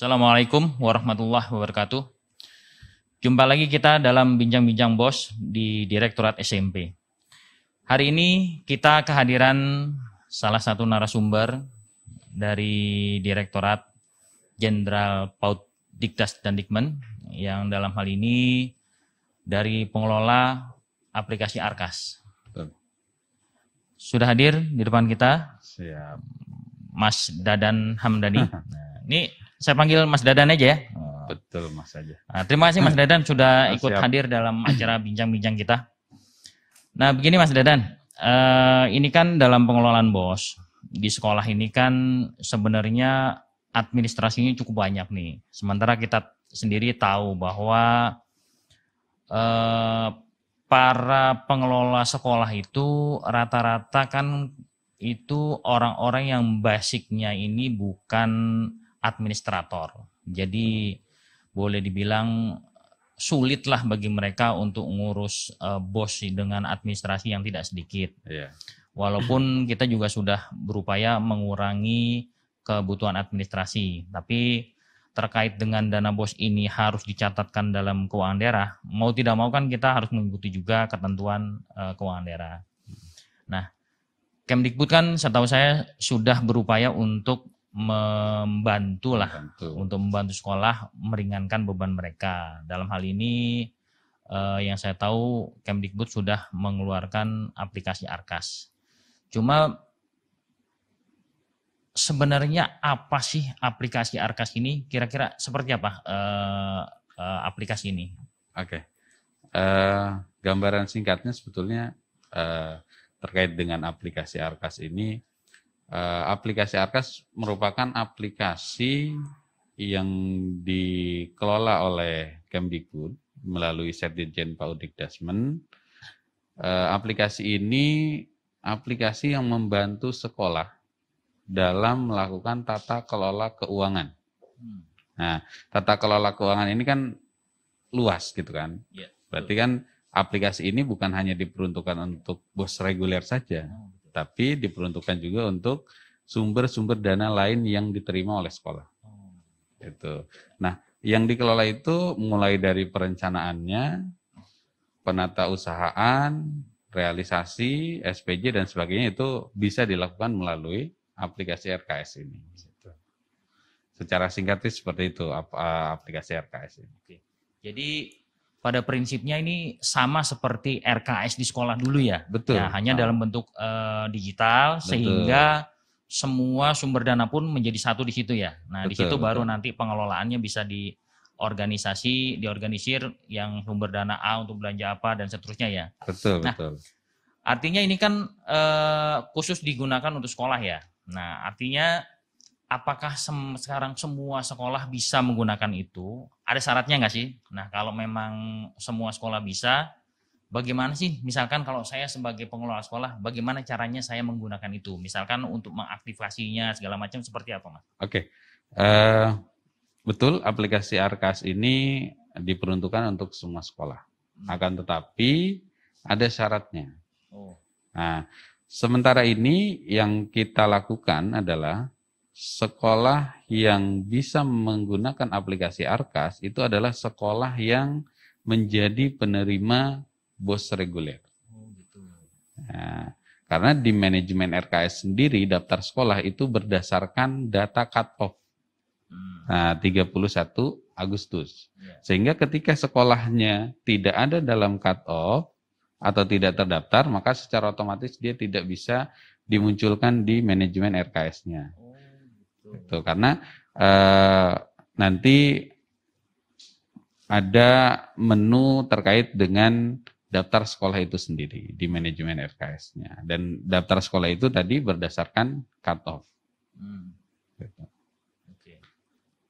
Assalamualaikum warahmatullahi wabarakatuh. Jumpa lagi kita dalam bincang-bincang bos di Direktorat SMP. Hari ini kita kehadiran salah satu narasumber dari Direktorat Jenderal Paut Diktas dan Dikmen yang dalam hal ini dari pengelola aplikasi Arkas. Sudah hadir di depan kita. Siap. Mas Dadan Hamdani. ini saya panggil Mas Dadan aja ya. Oh, betul Mas aja. Nah, terima kasih Mas Dadan sudah ikut hadir dalam acara bincang-bincang kita. Nah begini Mas Dadan, uh, ini kan dalam pengelolaan bos di sekolah ini kan sebenarnya administrasinya cukup banyak nih. Sementara kita sendiri tahu bahwa uh, para pengelola sekolah itu rata-rata kan itu orang-orang yang basicnya ini bukan administrator. Jadi boleh dibilang sulitlah bagi mereka untuk ngurus uh, bos dengan administrasi yang tidak sedikit. Yeah. Walaupun kita juga sudah berupaya mengurangi kebutuhan administrasi, tapi terkait dengan dana bos ini harus dicatatkan dalam keuangan daerah. Mau tidak mau kan kita harus mengikuti juga ketentuan uh, keuangan daerah. Nah, Kemdikbud kan setahu saya sudah berupaya untuk membantu lah untuk membantu sekolah meringankan beban mereka. Dalam hal ini eh, yang saya tahu Kemdikbud sudah mengeluarkan aplikasi Arkas. Cuma sebenarnya apa sih aplikasi Arkas ini? Kira-kira seperti apa eh, eh, aplikasi ini? Oke. Okay. Uh, eh, gambaran singkatnya sebetulnya uh, terkait dengan aplikasi Arkas ini Eh, aplikasi Arkas merupakan aplikasi yang dikelola oleh Kemdikbud melalui Sekjen Pak Udik Dasmen. Eh, aplikasi ini aplikasi yang membantu sekolah dalam melakukan tata kelola keuangan. Hmm. Nah, tata kelola keuangan ini kan luas gitu kan. Iya, Berarti kan aplikasi ini bukan hanya diperuntukkan untuk bos reguler saja. Oh, tapi diperuntukkan juga untuk sumber-sumber dana lain yang diterima oleh sekolah. Itu. Nah, yang dikelola itu mulai dari perencanaannya, penata usahaan, realisasi, SPJ dan sebagainya itu bisa dilakukan melalui aplikasi RKS ini. Gitu. Secara singkatnya seperti itu aplikasi RKS ini. Oke. Jadi pada prinsipnya ini sama seperti RKS di sekolah dulu ya. Betul. Ya, hanya dalam bentuk uh, digital betul. sehingga semua sumber dana pun menjadi satu di situ ya. Nah, betul, di situ betul. baru nanti pengelolaannya bisa di organisasi, diorganisir yang sumber dana A untuk belanja apa dan seterusnya ya. Betul, nah, betul. Artinya ini kan uh, khusus digunakan untuk sekolah ya. Nah, artinya apakah sem sekarang semua sekolah bisa menggunakan itu? Ada syaratnya nggak sih? Nah, kalau memang semua sekolah bisa, bagaimana sih? Misalkan kalau saya sebagai pengelola sekolah, bagaimana caranya saya menggunakan itu? Misalkan untuk mengaktifasinya segala macam seperti apa, Mas? Oke, uh, betul aplikasi Arkas ini diperuntukkan untuk semua sekolah. Hmm. Akan tetapi ada syaratnya. Oh. Nah, sementara ini yang kita lakukan adalah sekolah yang bisa menggunakan aplikasi Arkas itu adalah sekolah yang menjadi penerima bos reguler. Oh, gitu. Nah, karena di manajemen RKS sendiri daftar sekolah itu berdasarkan data cut-off. Hmm. Nah, 31 Agustus. Ya. Sehingga ketika sekolahnya tidak ada dalam cut-off atau tidak terdaftar, maka secara otomatis dia tidak bisa dimunculkan di manajemen RKS-nya. Oh. Itu karena eh, nanti ada menu terkait dengan daftar sekolah itu sendiri di manajemen FKS-nya dan daftar sekolah itu tadi berdasarkan off. Hmm. Gitu. Okay.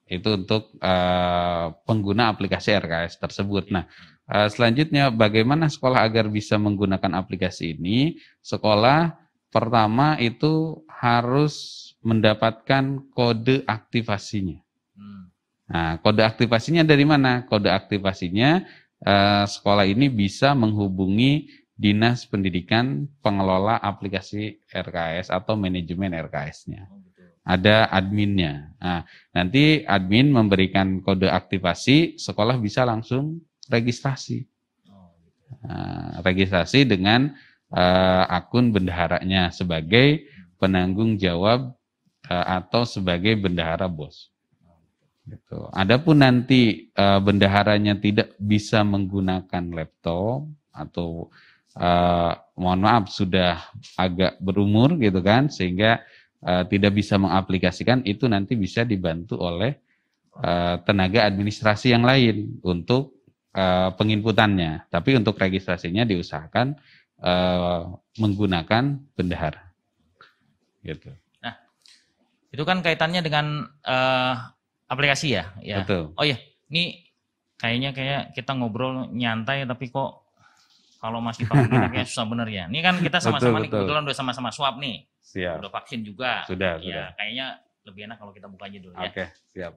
Itu untuk eh, pengguna aplikasi RKS tersebut. Okay. Nah, eh, selanjutnya bagaimana sekolah agar bisa menggunakan aplikasi ini? Sekolah pertama itu harus mendapatkan kode aktivasinya. Hmm. Nah, kode aktivasinya dari mana? Kode aktivasinya eh, sekolah ini bisa menghubungi dinas pendidikan pengelola aplikasi RKS atau manajemen RKS-nya. Oh, gitu. Ada adminnya. Nah, nanti admin memberikan kode aktivasi, sekolah bisa langsung registrasi. Oh, gitu. nah, registrasi dengan uh, akun bendaharanya sebagai penanggung jawab Eh, atau sebagai bendahara bos. Gitu. Adapun nanti uh, bendaharanya tidak bisa menggunakan laptop atau uh, mohon maaf sudah agak berumur gitu kan sehingga uh, tidak bisa mengaplikasikan itu nanti bisa dibantu oleh uh, tenaga administrasi yang lain untuk uh, penginputannya. Tapi untuk registrasinya diusahakan uh, menggunakan bendahara. Gitu. Itu kan kaitannya dengan uh, aplikasi ya? ya. Betul. Oh iya, ini kayaknya kayak kita ngobrol nyantai tapi kok kalau masih vaksin kayak susah bener ya. Ini kan kita sama-sama nih kebetulan udah sama-sama swab nih. Siap. Udah vaksin juga. Sudah, ya, sudah. Kayaknya lebih enak kalau kita buka aja dulu ya. Oke, siap.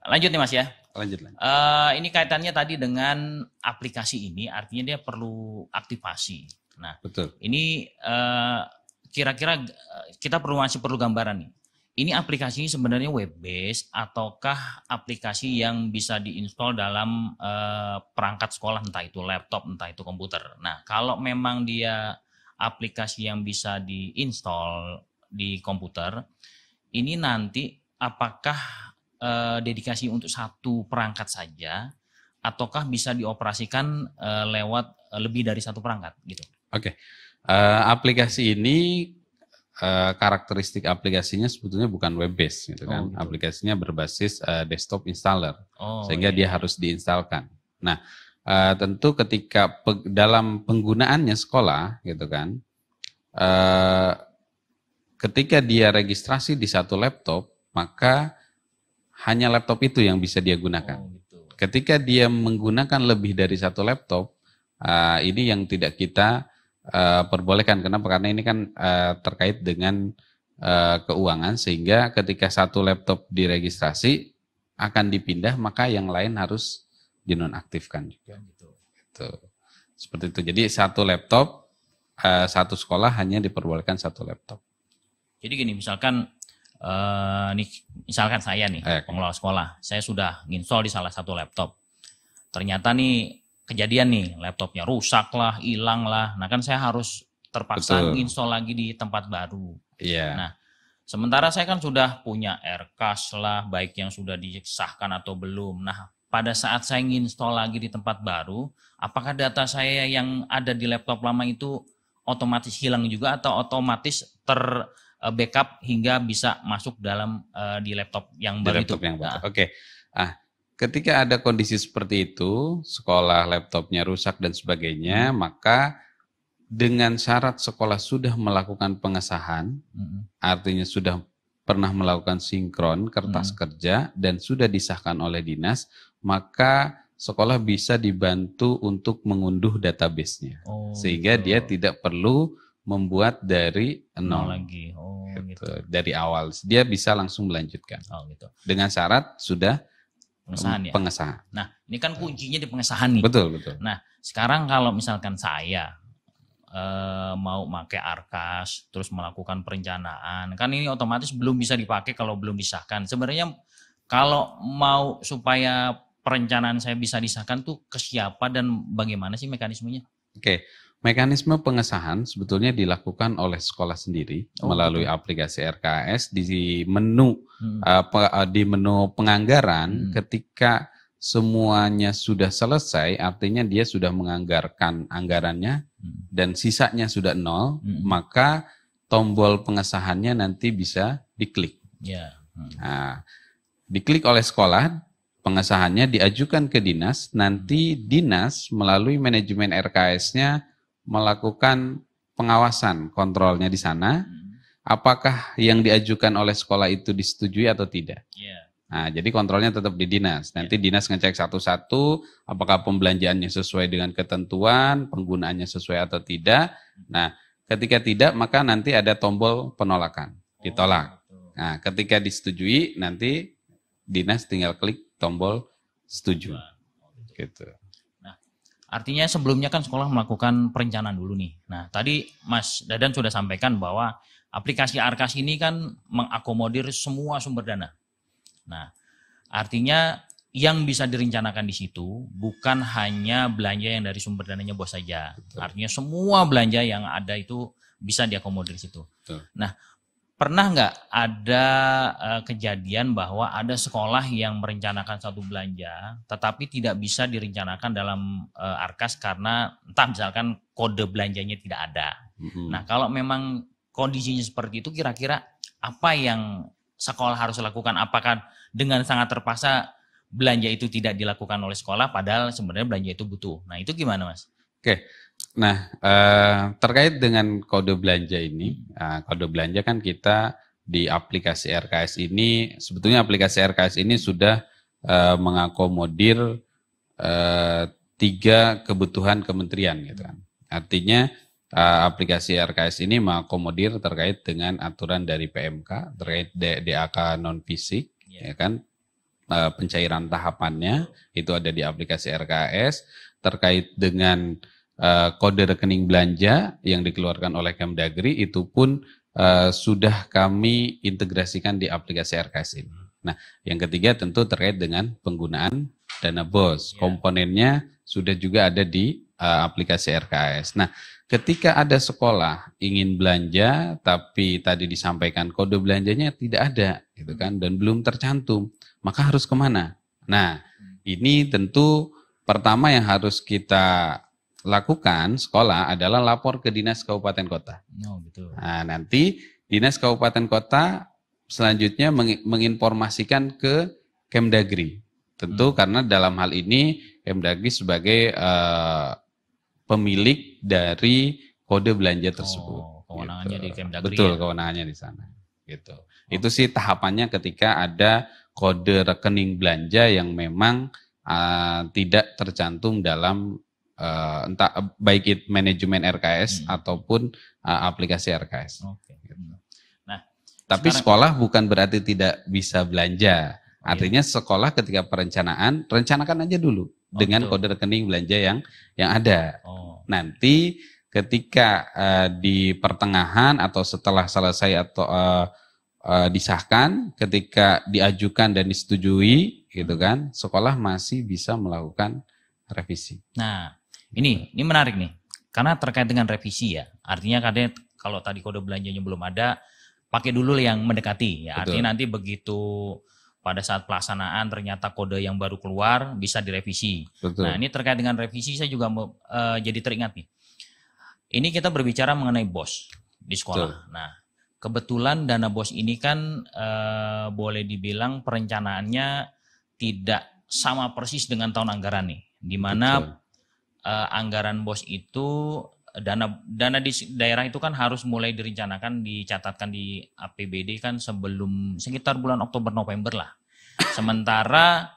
Lanjut nih Mas ya. Lanjut. lanjut. Uh, ini kaitannya tadi dengan aplikasi ini, artinya dia perlu aktivasi. Nah, betul. Ini uh, kira-kira eh, kita perlu masih perlu gambaran nih. Ini aplikasi sebenarnya web based ataukah aplikasi yang bisa diinstal dalam uh, perangkat sekolah entah itu laptop entah itu komputer. Nah, kalau memang dia aplikasi yang bisa diinstal di komputer, ini nanti apakah uh, dedikasi untuk satu perangkat saja ataukah bisa dioperasikan uh, lewat lebih dari satu perangkat gitu. Oke. Okay. Eh, aplikasi ini uh, karakteristik aplikasinya sebetulnya bukan web based gitu kan. Oh, gitu. Aplikasinya berbasis uh, desktop installer. Oh, sehingga iya. dia harus diinstalkan. Nah, uh, tentu ketika pe dalam penggunaannya sekolah gitu kan uh, ketika dia registrasi di satu laptop maka hanya laptop itu yang bisa dia gunakan oh, gitu. ketika dia menggunakan lebih dari satu laptop uh, ini yang tidak kita Eh, perbolehkan. Kenapa? Karena ini kan uh, terkait dengan uh, keuangan sehingga ketika satu laptop diregistrasi akan dipindah maka yang lain harus dinonaktifkan juga gitu. gitu. Seperti itu. Jadi satu laptop uh, satu sekolah hanya diperbolehkan satu laptop. Jadi gini, misalkan uh, nih misalkan saya nih eh, pengelola sekolah, saya sudah install di salah satu laptop. Ternyata nih kejadian nih laptopnya rusak lah, hilang lah. Nah kan saya harus terpaksa install lagi di tempat baru. Iya. Yeah. Nah sementara saya kan sudah punya RK, lah, baik yang sudah disahkan atau belum. Nah pada saat saya install lagi di tempat baru, apakah data saya yang ada di laptop lama itu otomatis hilang juga atau otomatis ter eh, backup hingga bisa masuk dalam uh, di laptop yang baru laptop itu. Yang Nah. Oke. Okay. Ah, Ketika ada kondisi seperti itu, sekolah laptopnya rusak dan sebagainya, hmm. maka dengan syarat sekolah sudah melakukan pengesahan, hmm. artinya sudah pernah melakukan sinkron kertas hmm. kerja dan sudah disahkan oleh dinas, maka sekolah bisa dibantu untuk mengunduh database-nya. Oh, Sehingga gitu. dia tidak perlu membuat dari nol lagi. Oh, gitu. gitu. Dari awal dia bisa langsung melanjutkan. Oh, gitu. Dengan syarat sudah pengesahan ya. Pengesahan. Nah, ini kan kuncinya di pengesahan nih. Betul, betul. Nah, sekarang kalau misalkan saya e, mau pakai arkas terus melakukan perencanaan, kan ini otomatis belum bisa dipakai kalau belum disahkan. Sebenarnya kalau mau supaya perencanaan saya bisa disahkan tuh ke siapa dan bagaimana sih mekanismenya? Oke. Okay. Mekanisme pengesahan sebetulnya dilakukan oleh sekolah sendiri oh, melalui betul. Gitu. aplikasi RKS di menu hmm. uh, di menu penganggaran hmm. ketika semuanya sudah selesai artinya dia sudah menganggarkan anggarannya hmm. dan sisanya sudah nol hmm. maka tombol pengesahannya nanti bisa diklik. Yeah. Hmm. Nah, diklik oleh sekolah pengesahannya diajukan ke dinas nanti hmm. dinas melalui manajemen RKS-nya melakukan pengawasan kontrolnya di sana, hmm. apakah yang diajukan oleh sekolah itu disetujui atau tidak? Yeah. Nah, jadi kontrolnya tetap di dinas. Nanti yeah. dinas ngecek satu-satu apakah pembelanjaannya sesuai dengan ketentuan, penggunaannya sesuai atau tidak. Nah, ketika tidak maka nanti ada tombol penolakan, oh, ditolak. Oh, nah, ketika disetujui nanti dinas tinggal klik tombol setuju. Oh, gitu. gitu. Artinya sebelumnya kan sekolah melakukan perencanaan dulu nih. Nah, tadi Mas Dadan sudah sampaikan bahwa aplikasi Arkas ini kan mengakomodir semua sumber dana. Nah, artinya yang bisa direncanakan di situ bukan hanya belanja yang dari sumber dananya bos saja. Artinya semua belanja yang ada itu bisa diakomodir di situ. Nah, Pernah nggak ada eh, kejadian bahwa ada sekolah yang merencanakan satu belanja, tetapi tidak bisa direncanakan dalam eh, arkas karena entah misalkan kode belanjanya tidak ada. Mm-hmm. Nah, kalau memang kondisinya seperti itu, kira-kira apa yang sekolah harus lakukan? Apakah dengan sangat terpaksa belanja itu tidak dilakukan oleh sekolah, padahal sebenarnya belanja itu butuh? Nah, itu gimana, Mas? Oke, Nah, eh, terkait dengan kode belanja ini, eh, kode belanja kan kita di aplikasi RKS ini, sebetulnya aplikasi RKS ini sudah eh, mengakomodir tiga kebutuhan kementerian gitu kan. Artinya aplikasi RKS ini mengakomodir terkait dengan aturan dari PMK terkait DAK non fisik, iya. ya kan, pencairan tahapannya itu ada di aplikasi RKS terkait dengan Eh, kode rekening belanja yang dikeluarkan oleh Kemdagri itu pun eh, sudah kami integrasikan di aplikasi RKS ini. Nah, yang ketiga tentu terkait dengan penggunaan dana bos. Ya. Komponennya sudah juga ada di eh, aplikasi RKS. Nah, ketika ada sekolah ingin belanja tapi tadi disampaikan kode belanjanya tidak ada gitu kan dan belum tercantum, maka harus kemana? Nah, ini tentu pertama yang harus kita lakukan sekolah adalah lapor ke dinas kabupaten kota. Oh, betul. Gitu. Nah, nanti dinas kabupaten kota selanjutnya meng menginformasikan ke Kemdagri. Tentu hmm. karena dalam hal ini Kemdagri sebagai uh, pemilik dari kode belanja oh, tersebut. Oh, kewenangannya gitu. di Kemdagri. Betul, ya? kewenangannya di sana. Gitu. Oh. Itu sih tahapannya ketika ada kode rekening belanja yang memang uh, tidak tercantum dalam uh, entah baik it manajemen RKS hmm. ataupun uh, aplikasi RKS. Okay. Nah, tapi sekarang, sekolah bukan berarti tidak bisa belanja. Oh, iya. Artinya iya. sekolah ketika perencanaan rencanakan aja dulu oh, dengan betul. kode rekening belanja yang yang ada. Oh. Nanti ketika uh, di pertengahan atau setelah selesai atau uh, uh, disahkan, ketika diajukan dan disetujui, gitu hmm. kan, sekolah masih bisa melakukan revisi. Nah, ini ini menarik nih. Karena terkait dengan revisi ya. Artinya kadang kalau tadi kode belanjanya belum ada, pakai dulu yang mendekati ya. Betul. Artinya nanti begitu pada saat pelaksanaan ternyata kode yang baru keluar bisa direvisi. Betul. Nah, ini terkait dengan revisi saya juga uh, jadi teringat nih. Ini kita berbicara mengenai BOS di sekolah. Betul. Nah, kebetulan dana BOS ini kan uh, boleh dibilang perencanaannya tidak sama persis dengan tahun anggaran nih, di mana uh, anggaran bos itu dana dana di daerah itu kan harus mulai direncanakan dicatatkan di APBD kan sebelum sekitar bulan Oktober November lah. Sementara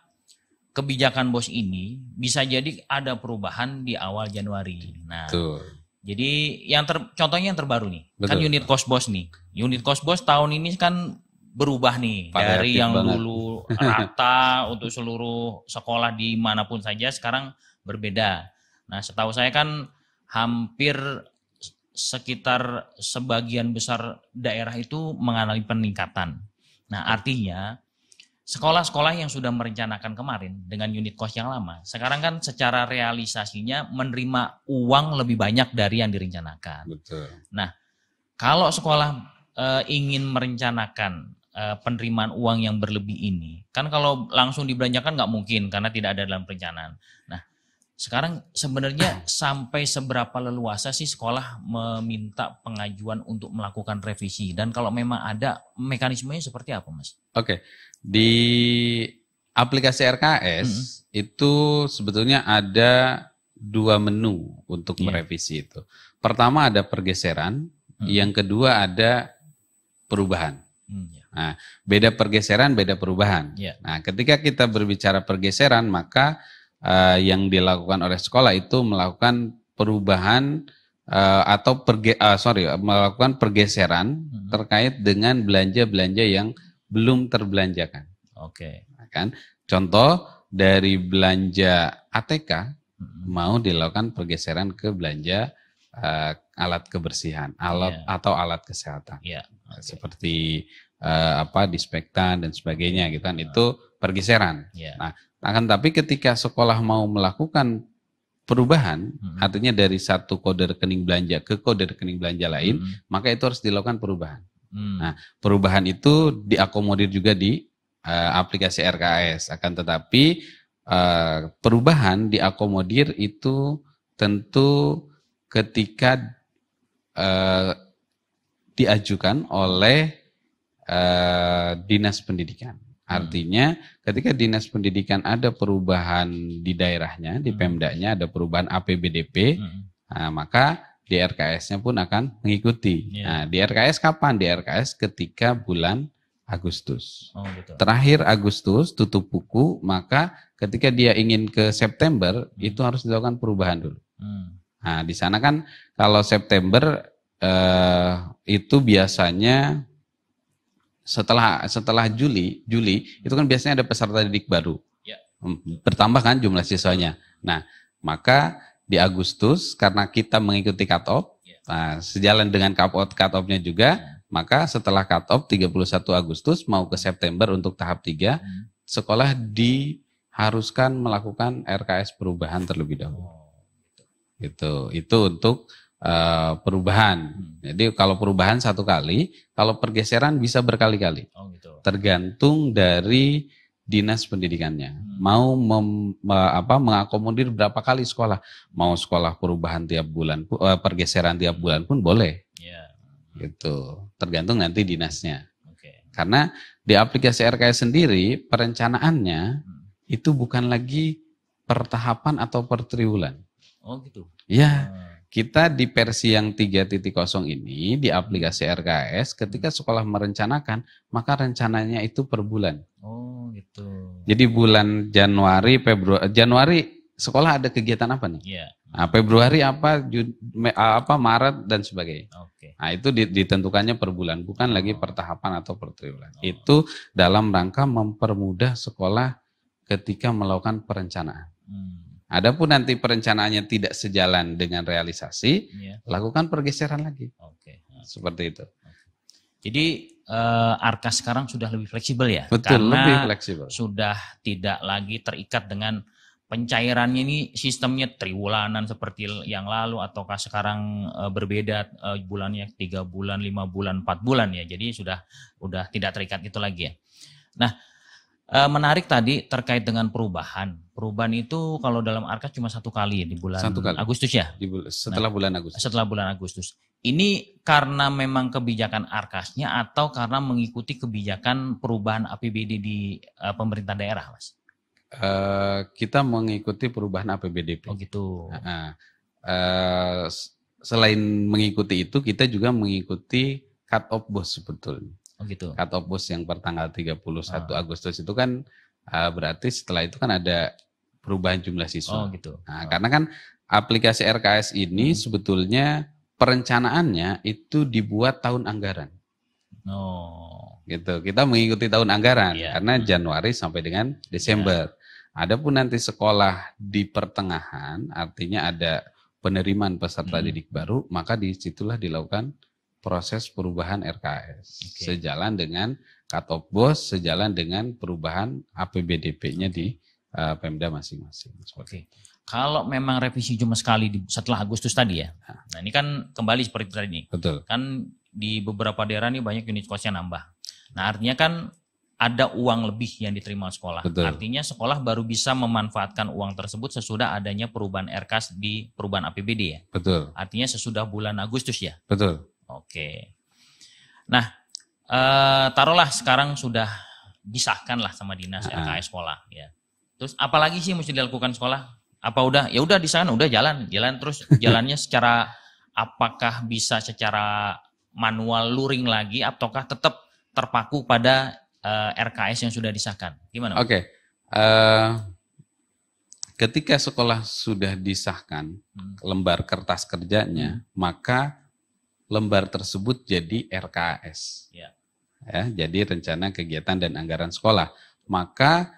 kebijakan bos ini bisa jadi ada perubahan di awal Januari. Nah, Tuh. jadi yang ter, contohnya yang terbaru nih kan Betul. kan unit cost bos nih. Unit cost bos tahun ini kan berubah nih Pada dari yang banget. dulu rata untuk seluruh sekolah di manapun saja sekarang berbeda. Nah, setahu saya kan hampir sekitar sebagian besar daerah itu mengalami peningkatan. Nah, artinya sekolah-sekolah yang sudah merencanakan kemarin dengan unit cost yang lama, sekarang kan secara realisasinya menerima uang lebih banyak dari yang direncanakan. Betul. Nah, kalau sekolah e, ingin merencanakan e, penerimaan uang yang berlebih ini, kan kalau langsung dibelanjakan nggak mungkin karena tidak ada dalam perencanaan. Nah, sekarang sebenarnya sampai seberapa leluasa sih sekolah meminta pengajuan untuk melakukan revisi dan kalau memang ada mekanismenya seperti apa, Mas? Oke. Di aplikasi RKS mm -hmm. itu sebetulnya ada dua menu untuk yeah. merevisi itu. Pertama ada pergeseran, mm -hmm. yang kedua ada perubahan. Mm, -hmm. Nah, beda pergeseran, beda perubahan. Yeah. Nah, ketika kita berbicara pergeseran, maka uh, yang dilakukan oleh sekolah itu melakukan perubahan uh, atau perge uh, sorry melakukan pergeseran hmm. terkait dengan belanja-belanja yang belum terbelanjakan. Oke. Okay. Nah, kan contoh dari belanja ATK hmm. mau dilakukan pergeseran ke belanja uh, alat kebersihan, alat yeah. atau alat kesehatan. Yeah. Okay. Seperti uh, apa dispektan dan sebagainya gitu kan hmm. itu pergeseran. Yeah. Nah, akan tapi ketika sekolah mau melakukan perubahan, hmm. artinya dari satu kode rekening belanja ke kode rekening belanja lain, hmm. maka itu harus dilakukan perubahan. Hmm. Nah, perubahan itu diakomodir juga di uh, aplikasi RKS. Akan tetapi uh, perubahan diakomodir itu tentu ketika uh, diajukan oleh uh, dinas pendidikan. Hmm. Artinya ketika dinas pendidikan ada perubahan di daerahnya, di hmm. Pemdanya ada perubahan APBDP, hmm. nah, maka di RKS-nya pun akan mengikuti. Yeah. Nah, di RKS kapan? Di RKS ketika bulan Agustus. Oh, gitu. Terakhir Agustus tutup buku, maka ketika dia ingin ke September hmm. itu harus dilakukan perubahan dulu. Hmm. Nah, di sana kan kalau September eh, itu biasanya setelah setelah Juli Juli itu kan biasanya ada peserta didik baru ya. Hmm, bertambah kan jumlah siswanya. Nah maka di Agustus karena kita mengikuti cut off ya. nah, sejalan dengan cut off cut offnya juga ya. maka setelah cut off 31 Agustus mau ke September untuk tahap 3 ya. Hmm. sekolah diharuskan melakukan RKS perubahan terlebih dahulu. Oh, gitu. gitu. itu untuk Eh, perubahan. Hmm. Jadi kalau perubahan satu kali, kalau pergeseran bisa berkali-kali. Oh, gitu. Tergantung dari dinas pendidikannya hmm. mau mem, apa mengakomodir berapa kali sekolah mau sekolah perubahan tiap bulan eh, pergeseran tiap bulan pun boleh yeah. gitu tergantung nanti dinasnya okay. karena di aplikasi RKS sendiri perencanaannya hmm. itu bukan lagi pertahapan atau per oh gitu ya kita di versi yang 3.0 ini di aplikasi RKS ketika hmm. sekolah merencanakan maka rencananya itu per bulan. Oh, gitu. Jadi bulan Januari, Februari, Januari sekolah ada kegiatan apa nih? Iya. Nah, Februari apa, apa Maret dan sebagainya. Oke. Nah, itu ditentukannya per bulan, bukan oh. lagi per tahapan atau per triwulan. Oh. Itu dalam rangka mempermudah sekolah ketika melakukan perencanaan. Hmm. Adapun nanti perencanaannya tidak sejalan dengan realisasi, ya. lakukan pergeseran lagi. Oke. Seperti itu. Jadi eh, Arka sekarang sudah lebih fleksibel ya? Betul, Karena lebih fleksibel. Sudah tidak lagi terikat dengan pencairannya ini sistemnya triwulanan seperti yang lalu ataukah sekarang eh, berbeda eh, bulannya tiga bulan, lima bulan, empat bulan ya? Jadi sudah sudah tidak terikat itu lagi ya. Nah, menarik tadi terkait dengan perubahan Perubahan itu kalau dalam arka cuma satu kali ya di bulan satu kali. Agustus ya. Di bul setelah nah, bulan Agustus. Setelah bulan Agustus. Ini karena memang kebijakan arkasnya atau karena mengikuti kebijakan perubahan APBD di uh, pemerintah daerah, mas? Uh, kita mengikuti perubahan APBD. Oh gitu. Uh, uh, selain mengikuti itu, kita juga mengikuti cut off bos sebetulnya. Oh gitu. Cut off bos yang pertanggal 31 uh. Ah. Agustus itu kan uh, berarti setelah itu kan ada perubahan jumlah siswa. Oh gitu. gitu. Nah, oh. Karena kan aplikasi RKS ini hmm. sebetulnya perencanaannya itu dibuat tahun anggaran. Oh. Gitu. Kita mengikuti tahun anggaran yeah. karena hmm. Januari sampai dengan Desember. Yeah. pun nanti sekolah di pertengahan artinya ada penerimaan peserta hmm. didik baru, maka disitulah dilakukan proses perubahan RKS okay. sejalan dengan cut off BOS sejalan dengan perubahan APBDP-nya di uh, Pemda masing-masing. Oke. Kalau memang revisi cuma sekali di, setelah Agustus tadi ya. Ah. Nah, ini kan kembali seperti tadi. ini. Betul. Kan di beberapa daerah ini banyak unit kosnya nambah. Nah, artinya kan ada uang lebih yang diterima sekolah. Betul. Artinya sekolah baru bisa memanfaatkan uang tersebut sesudah adanya perubahan RKAS di perubahan APBD ya. Betul. Artinya sesudah bulan Agustus ya. Betul. Oke. Nah, uh, taruhlah sekarang sudah disahkan lah sama dinas uh-huh. LKS sekolah ya. Terus apalagi sih mesti dilakukan sekolah? Apa udah ya udah disahkan udah jalan, jalan terus jalannya secara apakah bisa secara manual luring lagi ataukah tetap terpaku pada uh, eh, RKS yang sudah disahkan? Gimana? Oke. Okay. Uh, eh, ketika sekolah sudah disahkan hmm. lembar kertas kerjanya, hmm. maka lembar tersebut jadi RKS. Ya ya, jadi rencana kegiatan dan anggaran sekolah. Maka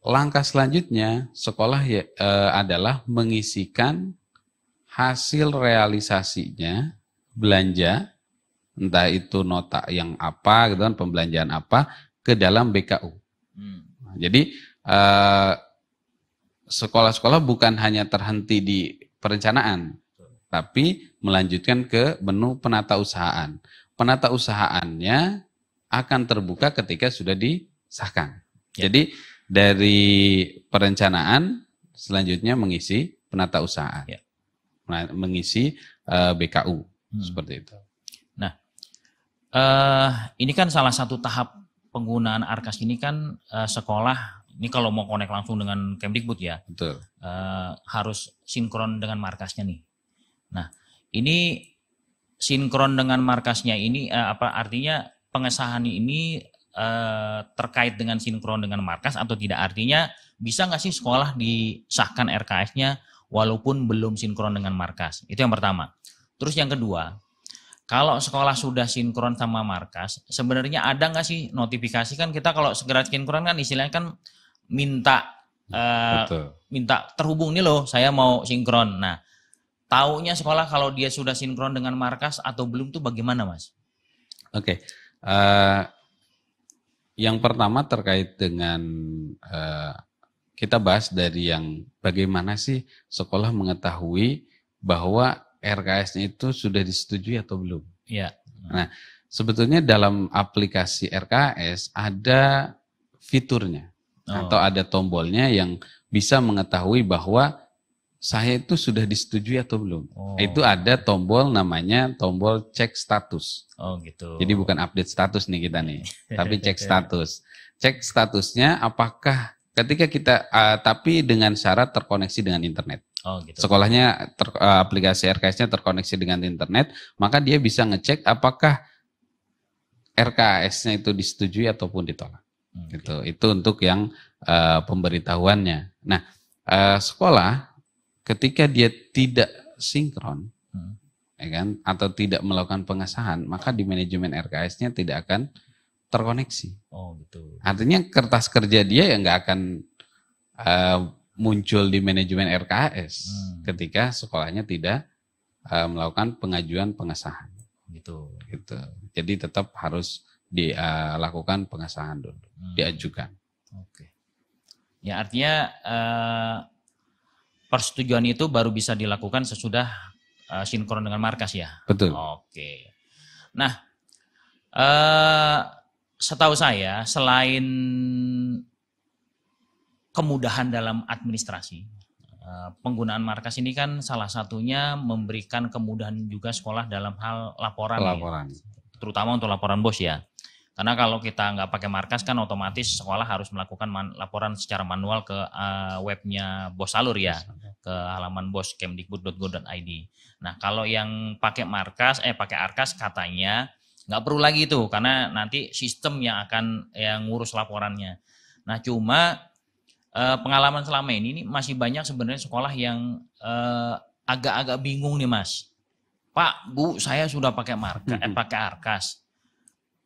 langkah selanjutnya sekolah ya, e, adalah mengisikan hasil realisasinya belanja entah itu nota yang apa gitu kan pembelanjaan apa ke dalam BKU. Hmm. Jadi e, sekolah-sekolah bukan hanya terhenti di perencanaan, tapi melanjutkan ke menu penata usahaan. Penata usahaannya akan terbuka ketika sudah disahkan. Ya. Jadi dari perencanaan selanjutnya mengisi penata usaha, ya. Nah, mengisi uh, eh, BKU hmm. seperti itu. Nah, uh, ini kan salah satu tahap penggunaan Arkas ini kan uh, sekolah. Ini kalau mau connect langsung dengan Kemdikbud ya, Betul. Uh, harus sinkron dengan markasnya nih. Nah, ini sinkron dengan markasnya ini uh, apa artinya pengesahan ini e, terkait dengan sinkron dengan markas atau tidak? Artinya bisa nggak sih sekolah disahkan RKS-nya walaupun belum sinkron dengan markas? Itu yang pertama. Terus yang kedua, kalau sekolah sudah sinkron sama markas, sebenarnya ada nggak sih notifikasi kan kita kalau segera sinkron kan istilahnya kan minta e, minta terhubung nih loh, saya mau sinkron. Nah, taunya sekolah kalau dia sudah sinkron dengan markas atau belum tuh bagaimana, Mas? Oke. Okay. Eh, yang pertama terkait dengan uh, kita bahas dari yang bagaimana sih sekolah mengetahui bahwa RKS-nya itu sudah disetujui atau belum. Iya. Nah, sebetulnya dalam aplikasi RKS ada fiturnya oh. atau ada tombolnya yang bisa mengetahui bahwa saya itu sudah disetujui atau belum. Oh. Itu ada tombol namanya tombol cek status. Oh gitu. Jadi bukan update status nih kita nih, tapi cek status. Cek statusnya apakah ketika kita uh, tapi dengan syarat terkoneksi dengan internet. Oh gitu. Sekolahnya ter, uh, aplikasi RKS-nya terkoneksi dengan internet, maka dia bisa ngecek apakah RKS-nya itu disetujui ataupun ditolak. Okay. Hmm, gitu. gitu. Itu untuk yang uh, pemberitahuannya. Nah, uh, sekolah Ketika dia tidak sinkron, hmm. ya kan, atau tidak melakukan pengesahan, maka di manajemen RKS-nya tidak akan terkoneksi. Oh, betul. Gitu. Artinya kertas kerja dia yang nggak akan uh, muncul di manajemen RKS hmm. ketika sekolahnya tidak uh, melakukan pengajuan pengesahan. Gitu. Gitu. Jadi tetap harus dilakukan eh, pengesahan dulu, hmm. diajukan. Oke. Okay. Ya artinya persetujuan itu baru bisa dilakukan sesudah uh, sinkron dengan markas ya. Betul. Oke. Nah, uh, setahu saya selain kemudahan dalam administrasi, uh, penggunaan markas ini kan salah satunya memberikan kemudahan juga sekolah dalam hal laporan. Ya. Laporan. Ya, terutama untuk laporan bos ya. Karena kalau kita nggak pakai markas kan otomatis sekolah harus melakukan man, laporan secara manual ke uh, webnya Bos Alur ya, ke halaman bos kemdikbud.go.id. Nah kalau yang pakai markas, eh pakai arkas katanya nggak perlu lagi itu karena nanti sistem yang akan yang ngurus laporannya. Nah cuma eh, pengalaman selama ini, ini masih banyak sebenarnya sekolah yang agak eh, agak-agak bingung nih mas. Pak, Bu, saya sudah pakai markas, eh, pakai arkas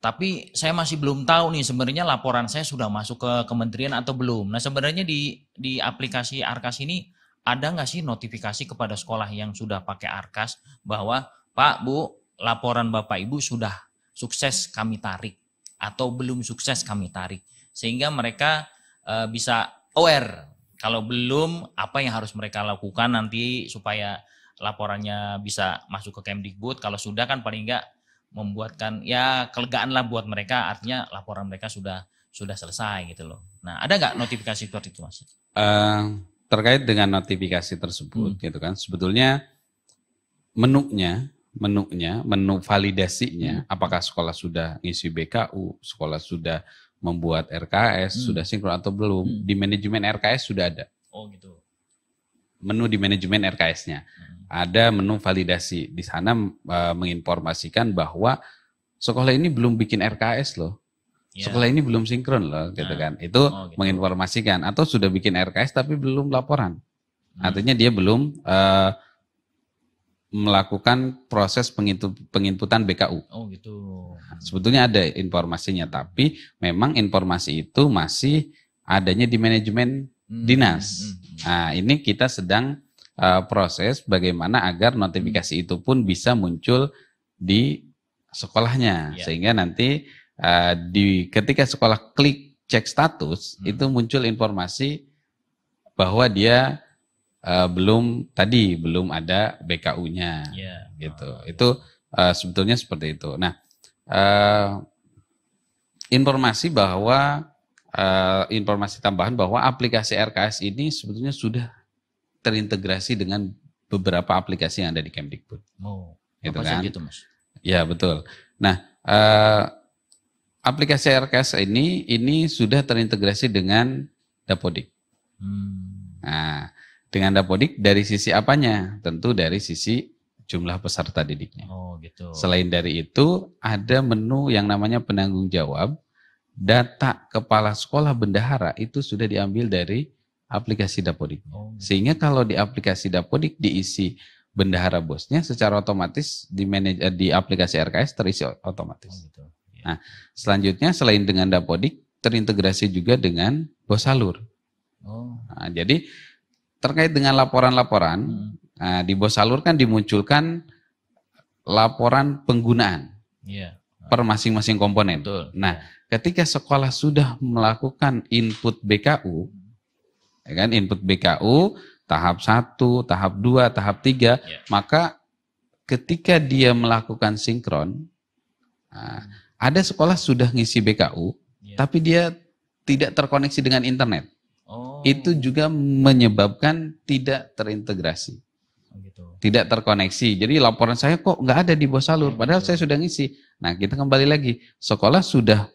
tapi saya masih belum tahu nih sebenarnya laporan saya sudah masuk ke kementerian atau belum. Nah sebenarnya di di aplikasi Arkas ini ada nggak sih notifikasi kepada sekolah yang sudah pakai Arkas bahwa Pak Bu laporan Bapak Ibu sudah sukses kami tarik atau belum sukses kami tarik sehingga mereka e, bisa aware kalau belum apa yang harus mereka lakukan nanti supaya laporannya bisa masuk ke Kemdikbud kalau sudah kan paling enggak membuatkan ya kelegaan lah buat mereka artinya laporan mereka sudah sudah selesai gitu loh. Nah ada nggak notifikasi seperti itu mas? Uh, terkait dengan notifikasi tersebut hmm. gitu kan sebetulnya menunya menunya menu validasinya hmm. apakah sekolah sudah ngisi BKU sekolah sudah membuat RKS hmm. sudah sinkron atau belum hmm. di manajemen RKS sudah ada. Oh gitu menu di manajemen RKS-nya. Ada menu validasi. Di sana e, menginformasikan bahwa sekolah ini belum bikin RKS loh. Ya. Sekolah ini belum sinkron loh, gitu nah. kan. Itu oh, gitu. menginformasikan atau sudah bikin RKS tapi belum laporan. Hmm. Artinya dia belum e, melakukan proses penginputan BKU. Oh gitu. Sebetulnya ada informasinya, tapi memang informasi itu masih adanya di manajemen hmm. dinas. Hmm. hmm. Nah, ini kita sedang uh, proses bagaimana agar notifikasi itu pun bisa muncul di sekolahnya ya. sehingga nanti uh, di ketika sekolah klik cek status hmm. itu muncul informasi bahwa dia uh, belum tadi belum ada BKU-nya ya. gitu. Oh, itu uh, sebetulnya seperti itu. Nah, uh, informasi bahwa uh, informasi tambahan bahwa aplikasi RKS ini sebetulnya sudah terintegrasi dengan beberapa aplikasi yang ada di Kemdikbud. Oh, gitu apa kan? Gitu, Mas? Ya, betul. Nah, uh, aplikasi RKS ini ini sudah terintegrasi dengan Dapodik. Hmm. Nah, dengan Dapodik dari sisi apanya? Tentu dari sisi jumlah peserta didiknya. Oh, gitu. Selain dari itu, ada menu yang namanya penanggung jawab data kepala sekolah bendahara itu sudah diambil dari aplikasi Dapodik. Oh. Sehingga kalau di aplikasi Dapodik diisi bendahara bosnya secara otomatis di manage, eh, di aplikasi RKS terisi otomatis. Oh, gitu. iya. Nah, selanjutnya selain dengan Dapodik terintegrasi juga dengan bos salur. Oh. Nah, jadi terkait dengan laporan-laporan hmm. nah, di bos salur kan dimunculkan laporan penggunaan yeah. per masing-masing komponen. Betul. Nah, iya ketika sekolah sudah melakukan input BKU, ya kan input BKU tahap 1, tahap 2, tahap 3, yeah. maka ketika dia melakukan sinkron, nah, ada sekolah sudah ngisi BKU, yeah. tapi dia tidak terkoneksi dengan internet. Oh. Itu juga menyebabkan tidak terintegrasi. Oh, gitu. Tidak terkoneksi. Jadi laporan saya kok nggak ada di bawah salur, ya, padahal saya sudah ngisi. Nah kita kembali lagi, sekolah sudah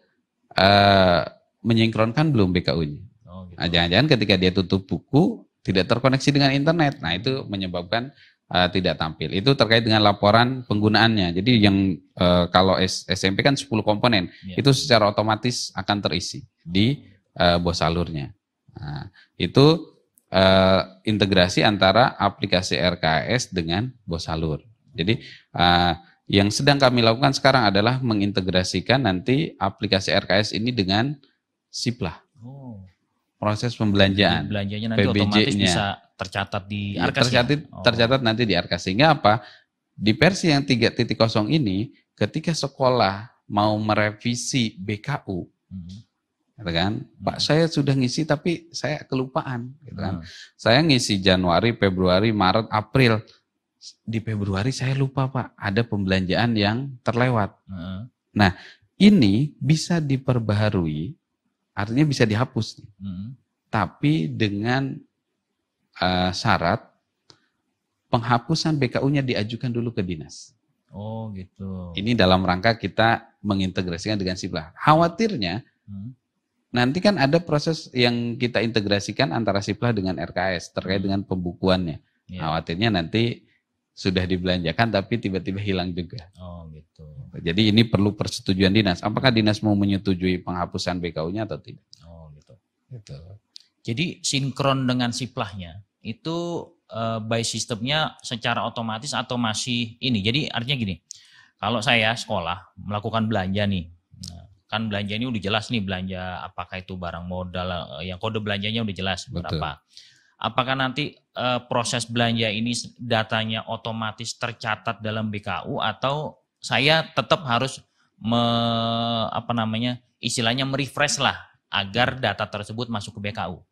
Eh, menyinkronkan belum BKU-nya. Oh, gitu. Nah, jangan-jangan ketika dia tutup buku tidak terkoneksi dengan internet. Nah, itu menyebabkan uh, tidak tampil. Itu terkait dengan laporan penggunaannya. Jadi yang uh, kalau SMP kan 10 komponen, yeah. itu secara otomatis akan terisi di uh, bos salurnya. Nah, itu uh, integrasi antara aplikasi RKS dengan bos salur. Jadi uh, yang sedang kami lakukan sekarang adalah mengintegrasikan nanti aplikasi RKS ini dengan Siplah. Oh. Proses pembelanjaan. Belanjanya nanti otomatis bisa tercatat di iya, ya, RKS. Tercatat, ya? oh. tercatat nanti di RKS. Sehingga apa? Di versi yang 3.0 ini ketika sekolah mau merevisi BKU, hmm. gitu kan? Hmm. Pak saya sudah ngisi tapi saya kelupaan, gitu kan? Hmm. Saya ngisi Januari, Februari, Maret, April di Februari saya lupa Pak, ada pembelanjaan yang terlewat. Uh. Nah, ini bisa diperbaharui, artinya bisa dihapus. Uh. Tapi dengan uh, syarat penghapusan BKU-nya diajukan dulu ke dinas. Oh, gitu. Ini dalam rangka kita mengintegrasikan dengan Siplah. Khawatirnya uh. Nanti kan ada proses yang kita integrasikan antara Siplah dengan RKS terkait hmm. dengan pembukuannya. Yeah. Khawatirnya nanti sudah dibelanjakan tapi tiba-tiba hilang juga. Oh gitu. Jadi ini perlu persetujuan dinas. Apakah dinas mau menyetujui penghapusan BKU-nya atau tidak? Oh gitu. Gitu. Jadi sinkron dengan siplahnya itu uh, by sistemnya secara otomatis atau masih ini. Jadi artinya gini, kalau saya sekolah melakukan belanja nih, nah, kan belanja ini udah jelas nih belanja apakah itu barang modal eh, yang kode belanjanya udah jelas Betul. berapa Apakah nanti uh, proses belanja ini datanya otomatis tercatat dalam BKU atau saya tetap harus me, apa namanya istilahnya merefresh lah agar data tersebut masuk ke BKU?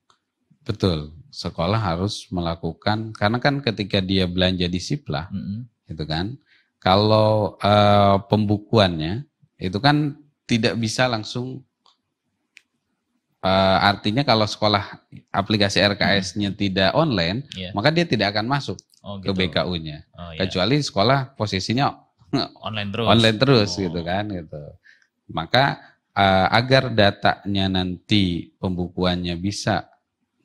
Betul, sekolah harus melakukan karena kan ketika dia belanja di Sipla, mm -hmm. itu kan kalau uh, pembukuannya itu kan tidak bisa langsung Uh, artinya kalau sekolah aplikasi RKS-nya hmm. tidak online, yeah. maka dia tidak akan masuk oh, gitu. ke BKU-nya. Oh, yeah. Kecuali sekolah posisinya online terus. Online terus gitu oh. gitu kan gitu. Maka uh, agar datanya nanti pembukuannya bisa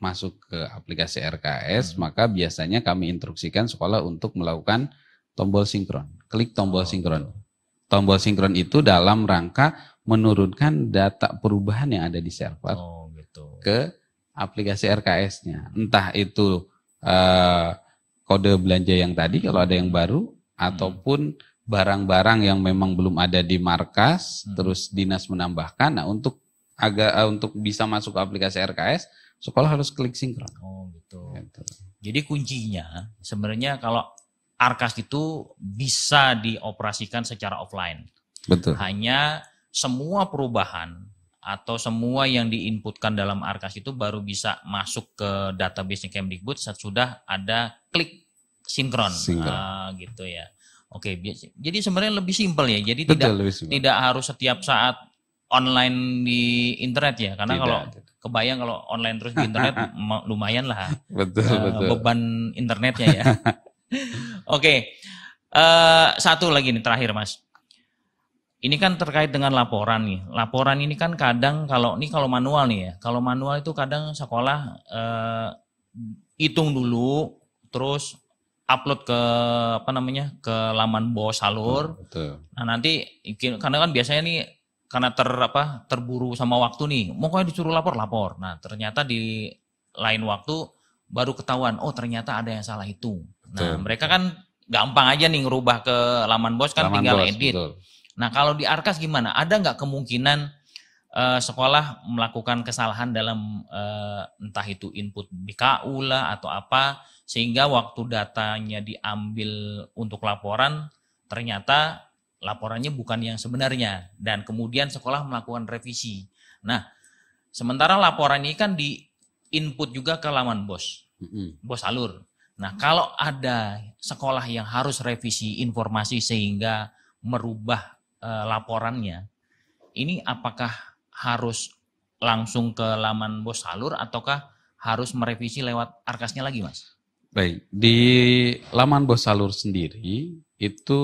masuk ke aplikasi RKS, hmm. maka biasanya kami instruksikan sekolah untuk melakukan tombol sinkron. Klik tombol oh. sinkron. Gitu. Tombol sinkron itu dalam rangka menurunkan data perubahan yang ada di server oh, gitu. ke aplikasi RKS-nya. Entah itu eh, kode belanja yang tadi kalau ada yang baru hmm. ataupun barang-barang yang memang belum ada di markas hmm. terus dinas menambahkan. Nah, untuk agak eh, untuk bisa masuk ke aplikasi RKS, sekolah harus klik sinkron. Oh, gitu. gitu. Jadi kuncinya sebenarnya kalau Arkas itu bisa dioperasikan secara offline. Betul. Hanya semua perubahan atau semua yang diinputkan dalam Arkas itu baru bisa masuk ke database Kemdikbud saat sudah ada klik sinkron, sinkron. Uh, gitu ya. Oke, jadi sebenarnya lebih simpel ya. Jadi Betul, tidak tidak harus setiap saat online di internet ya karena tidak, kalau gitu. kebayang kalau online terus di internet lumayan lah betul, uh, betul. beban internetnya ya Oke, okay. uh, eh, satu lagi nih terakhir mas. Ini kan terkait dengan laporan nih. Laporan ini kan kadang kalau ini kalau manual nih ya. Kalau manual itu kadang sekolah uh, hitung dulu, terus upload ke apa namanya ke laman bawah salur. Hmm, betul. Nah nanti karena kan biasanya nih karena ter apa terburu sama waktu nih, mau kayak disuruh lapor lapor. Nah ternyata di lain waktu baru ketahuan, oh ternyata ada yang salah hitung Nah, betul. mereka kan gampang aja nih ngerubah ke laman bos kan laman tinggal bos, edit. Betul. Nah, kalau di Arkas gimana? Ada nggak kemungkinan uh, sekolah melakukan kesalahan dalam uh, entah itu input BKU lah atau apa sehingga waktu datanya diambil untuk laporan ternyata laporannya bukan yang sebenarnya dan kemudian sekolah melakukan revisi. Nah, sementara laporan ini kan di input juga ke laman bos, mm -hmm. bos alur. Nah, kalau ada sekolah yang harus revisi informasi sehingga merubah e, laporannya, ini apakah harus langsung ke laman bos salur ataukah harus merevisi lewat arkasnya lagi, Mas? Baik, di laman bos salur sendiri itu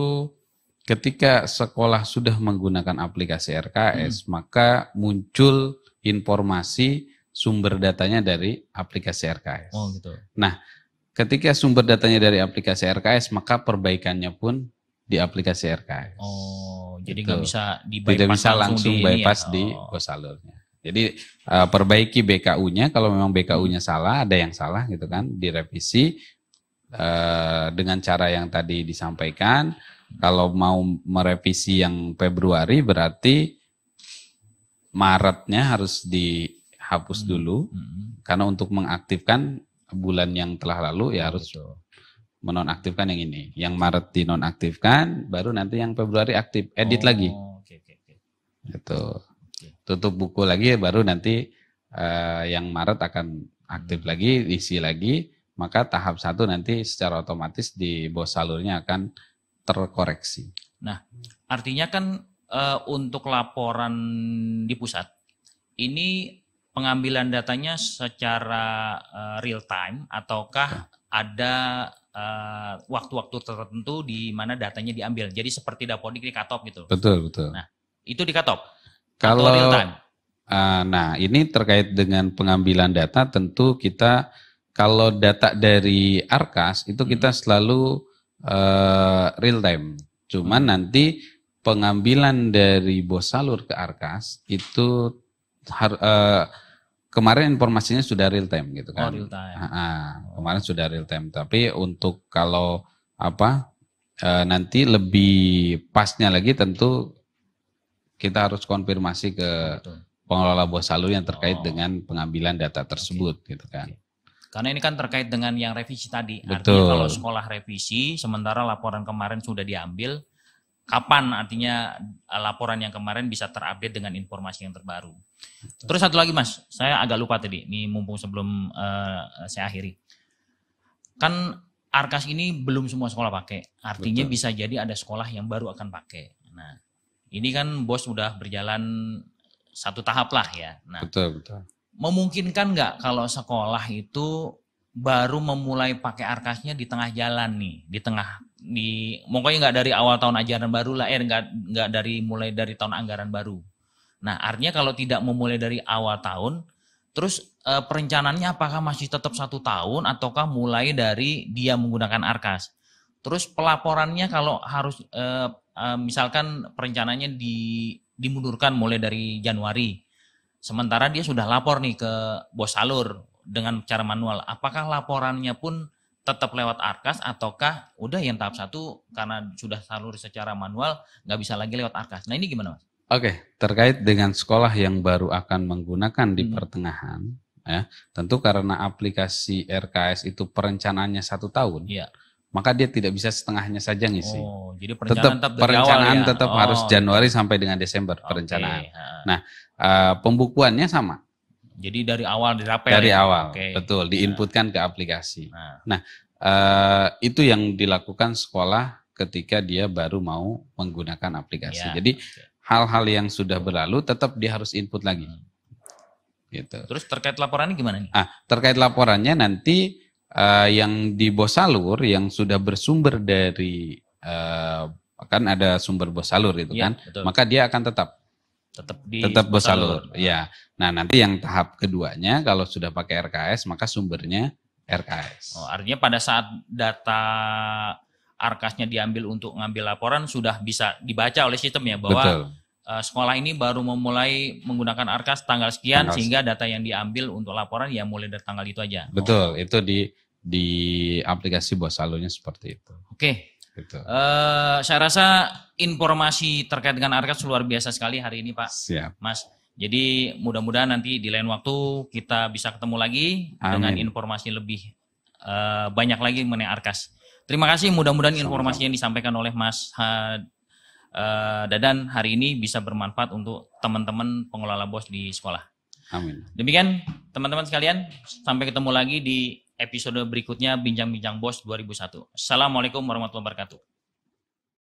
ketika sekolah sudah menggunakan aplikasi RKS, hmm. maka muncul informasi sumber datanya dari aplikasi RKS. Oh, gitu. Nah, Ketika sumber datanya dari aplikasi RKS, maka perbaikannya pun di aplikasi RKS. Oh, jadi gitu. nggak bisa di Tidak bisa langsung, di ya? bypass ya? oh. di pos Jadi uh, perbaiki BKU-nya kalau memang BKU-nya salah, ada yang salah gitu kan, direvisi uh, dengan cara yang tadi disampaikan. Kalau mau merevisi yang Februari berarti Maretnya harus dihapus hmm. dulu hmm. karena untuk mengaktifkan bulan yang telah lalu ya harus Betul. menonaktifkan yang ini. Yang Maret dinonaktifkan, baru nanti yang Februari aktif, edit oh, lagi. Okay, okay, okay. Gitu. Okay. Tutup buku lagi baru nanti uh, yang Maret akan aktif hmm. lagi, isi lagi, maka tahap satu nanti secara otomatis di bos salurnya akan terkoreksi. Nah, artinya kan uh, untuk laporan di pusat ini pengambilan datanya secara uh, real time ataukah ada eh, waktu-waktu uh, tertentu di mana datanya diambil. Jadi seperti dapodik di katop gitu. Betul, betul. Nah, itu di katop. Kalau real time. Uh, nah, ini terkait dengan pengambilan data tentu kita kalau data dari Arkas itu hmm. kita selalu uh, real time. Cuman hmm. nanti pengambilan dari bos salur ke Arkas itu har, uh, kemarin informasinya sudah real time gitu oh, kan. Oh, real time. kemarin sudah real time. Tapi untuk kalau apa uh, nanti lebih pasnya lagi tentu kita harus konfirmasi ke Betul. pengelola buah salu yang terkait oh. dengan pengambilan data tersebut okay. gitu kan. Karena ini kan terkait dengan yang revisi tadi. Betul. Artinya kalau sekolah revisi, sementara laporan kemarin sudah diambil, kapan artinya eh, laporan yang kemarin bisa terupdate dengan informasi yang terbaru. Terus satu lagi mas, saya agak lupa tadi, ini mumpung sebelum uh, saya akhiri. Kan Arkas ini belum semua sekolah pakai, artinya Betul. bisa jadi ada sekolah yang baru akan pakai. Nah, ini kan bos sudah berjalan satu tahap lah ya. Nah, betul, betul. Memungkinkan nggak kalau sekolah itu baru memulai pakai arkasnya di tengah jalan nih, di tengah di pokoknya nggak dari awal tahun ajaran baru lah, eh nggak nggak dari mulai dari tahun anggaran baru. Nah artinya kalau tidak memulai dari awal tahun, terus e, eh, perencanaannya apakah masih tetap satu tahun ataukah mulai dari dia menggunakan arkas? Terus pelaporannya kalau harus e, e, misalkan perencanaannya di dimundurkan mulai dari Januari, sementara dia sudah lapor nih ke bos salur dengan cara manual. Apakah laporannya pun tetap lewat Arkas ataukah udah yang tahap satu karena sudah salur secara manual nggak bisa lagi lewat Arkas. Nah ini gimana mas? Oke, terkait dengan sekolah yang baru akan menggunakan di hmm. pertengahan, ya tentu karena aplikasi RKS itu perencanaannya satu tahun. ya. maka dia tidak bisa setengahnya saja ngisi. Oh, jadi perencanaan tetap, tetap perencanaan awal ya? tetap oh. harus Januari sampai dengan Desember okay. perencanaan. Nah, uh, pembukuannya sama. Jadi dari awal dirapel. Dari ya? awal, okay. betul. Nah. Diinputkan nah. ke aplikasi. Nah, nah uh, itu yang dilakukan sekolah ketika dia baru mau menggunakan aplikasi. Ya, Jadi hal-hal okay. yang sudah berlalu tetap dia harus input lagi. Hmm. Gitu. Terus terkait laporannya gimana nih? Ah, terkait laporannya nanti uh, yang di Bosalur yang sudah bersumber dari uh, kan ada sumber Bosalur itu ya, kan, betul. maka dia akan tetap tetap di tetap bersalur. Ya. Nah, nanti yang tahap keduanya kalau sudah pakai RKS maka sumbernya RKS. Oh, artinya pada saat data arkasnya diambil untuk ngambil laporan sudah bisa dibaca oleh sistem ya bahwa Betul. Eh, sekolah ini baru memulai menggunakan arkas tanggal sekian tanggal sehingga data yang diambil untuk laporan ya mulai dari tanggal itu aja. Betul, oh. itu di di aplikasi bos salurnya seperti itu. Oke, Uh, saya rasa informasi terkait dengan Arkas luar biasa sekali hari ini Pak. Siap. Mas. Jadi mudah-mudahan nanti di lain waktu kita bisa ketemu lagi Amin. dengan informasi lebih uh, banyak lagi mengenai Arkas. Terima kasih mudah-mudahan informasi yang disampaikan oleh Mas ha, uh, Dadan hari ini bisa bermanfaat untuk teman-teman pengelola bos di sekolah. Amin. Demikian teman-teman sekalian, sampai ketemu lagi di episode berikutnya Bincang-Bincang Bos 2001. Assalamualaikum warahmatullahi wabarakatuh.